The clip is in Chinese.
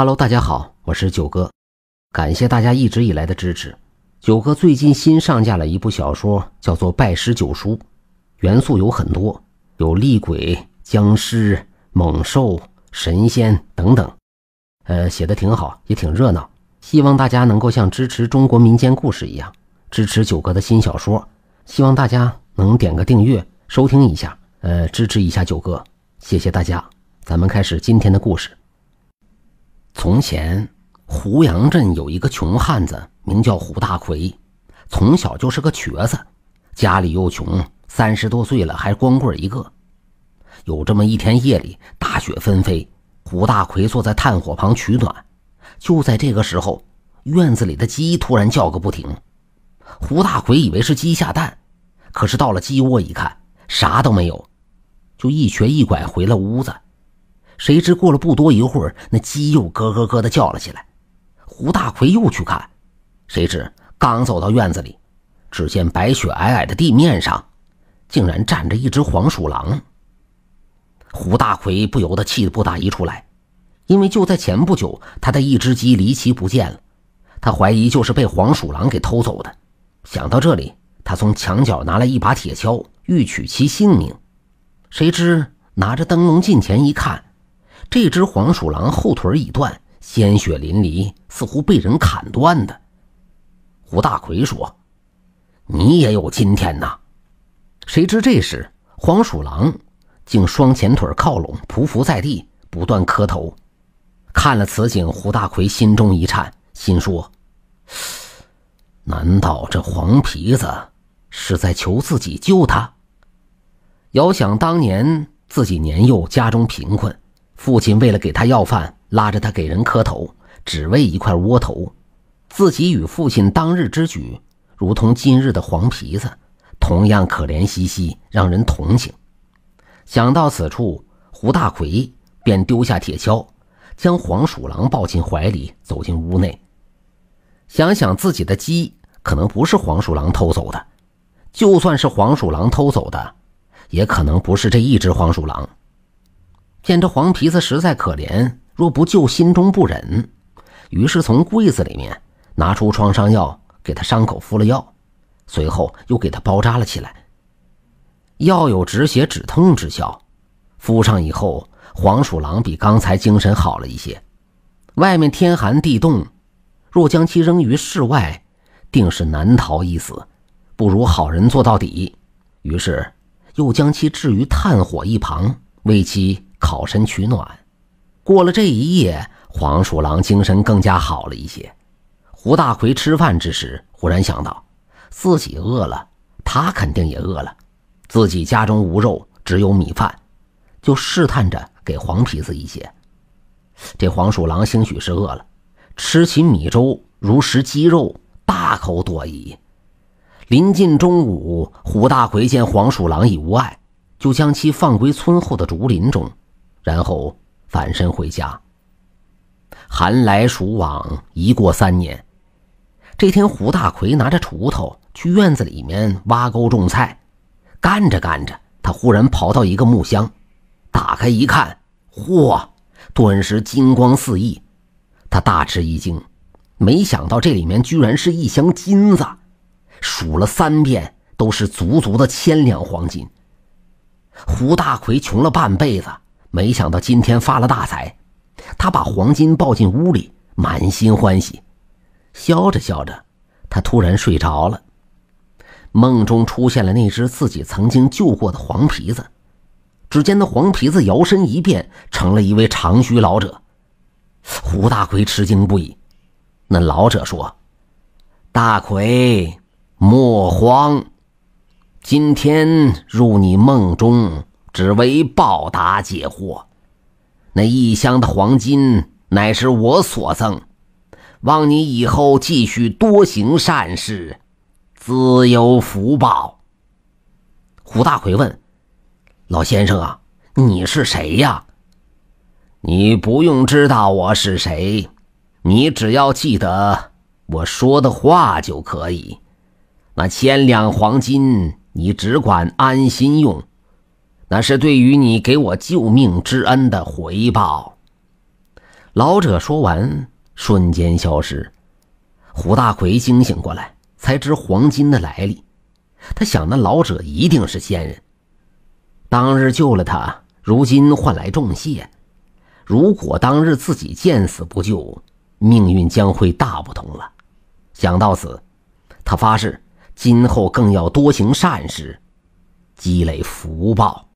Hello，大家好，我是九哥，感谢大家一直以来的支持。九哥最近新上架了一部小说，叫做《拜师九叔》，元素有很多，有厉鬼、僵尸、猛兽、神仙等等，呃，写的挺好，也挺热闹。希望大家能够像支持中国民间故事一样支持九哥的新小说，希望大家能点个订阅，收听一下，呃，支持一下九哥，谢谢大家。咱们开始今天的故事。从前，胡杨镇有一个穷汉子，名叫胡大奎，从小就是个瘸子，家里又穷，三十多岁了还光棍一个。有这么一天夜里，大雪纷飞，胡大奎坐在炭火旁取暖。就在这个时候，院子里的鸡突然叫个不停。胡大奎以为是鸡下蛋，可是到了鸡窝一看，啥都没有，就一瘸一拐回了屋子。谁知过了不多一会儿，那鸡又咯咯咯的叫了起来。胡大奎又去看，谁知刚走到院子里，只见白雪皑皑的地面上，竟然站着一只黄鼠狼。胡大奎不由得气不打一处来，因为就在前不久，他的一只鸡离奇不见了，他怀疑就是被黄鼠狼给偷走的。想到这里，他从墙角拿了一把铁锹，欲取其性命。谁知拿着灯笼近前一看。这只黄鼠狼后腿已断，鲜血淋漓，似乎被人砍断的。胡大奎说：“你也有今天呐！”谁知这时，黄鼠狼竟双前腿靠拢，匍匐在地，不断磕头。看了此景，胡大奎心中一颤，心说：“难道这黄皮子是在求自己救他？”遥想当年，自己年幼，家中贫困。父亲为了给他要饭，拉着他给人磕头，只为一块窝头。自己与父亲当日之举，如同今日的黄皮子，同样可怜兮兮，让人同情。想到此处，胡大奎便丢下铁锹，将黄鼠狼抱进怀里，走进屋内。想想自己的鸡可能不是黄鼠狼偷走的，就算是黄鼠狼偷走的，也可能不是这一只黄鼠狼。见这黄皮子实在可怜，若不救，心中不忍，于是从柜子里面拿出创伤药，给他伤口敷了药，随后又给他包扎了起来。药有止血止痛之效，敷上以后，黄鼠狼比刚才精神好了一些。外面天寒地冻，若将其扔于室外，定是难逃一死，不如好人做到底，于是又将其置于炭火一旁，为其。烤身取暖，过了这一夜，黄鼠狼精神更加好了一些。胡大奎吃饭之时，忽然想到，自己饿了，他肯定也饿了。自己家中无肉，只有米饭，就试探着给黄皮子一些。这黄鼠狼兴许是饿了，吃起米粥如食鸡肉，大口朵颐。临近中午，胡大奎见黄鼠狼已无碍，就将其放归村后的竹林中。然后返身回家。寒来暑往，一过三年，这天胡大奎拿着锄头去院子里面挖沟种菜，干着干着，他忽然刨到一个木箱，打开一看，嚯！顿时金光四溢，他大吃一惊，没想到这里面居然是一箱金子，数了三遍都是足足的千两黄金。胡大奎穷了半辈子。没想到今天发了大财，他把黄金抱进屋里，满心欢喜，笑着笑着，他突然睡着了。梦中出现了那只自己曾经救过的黄皮子，只见那黄皮子摇身一变成了一位长须老者。胡大奎吃惊不已，那老者说：“大奎，莫慌，今天入你梦中。”只为报答解惑，那一箱的黄金乃是我所赠，望你以后继续多行善事，自有福报。胡大奎问：“老先生啊，你是谁呀？”“你不用知道我是谁，你只要记得我说的话就可以。那千两黄金，你只管安心用。”那是对于你给我救命之恩的回报。老者说完，瞬间消失。胡大奎惊醒过来，才知黄金的来历。他想，那老者一定是仙人，当日救了他，如今换来重谢。如果当日自己见死不救，命运将会大不同了。想到此，他发誓，今后更要多行善事，积累福报。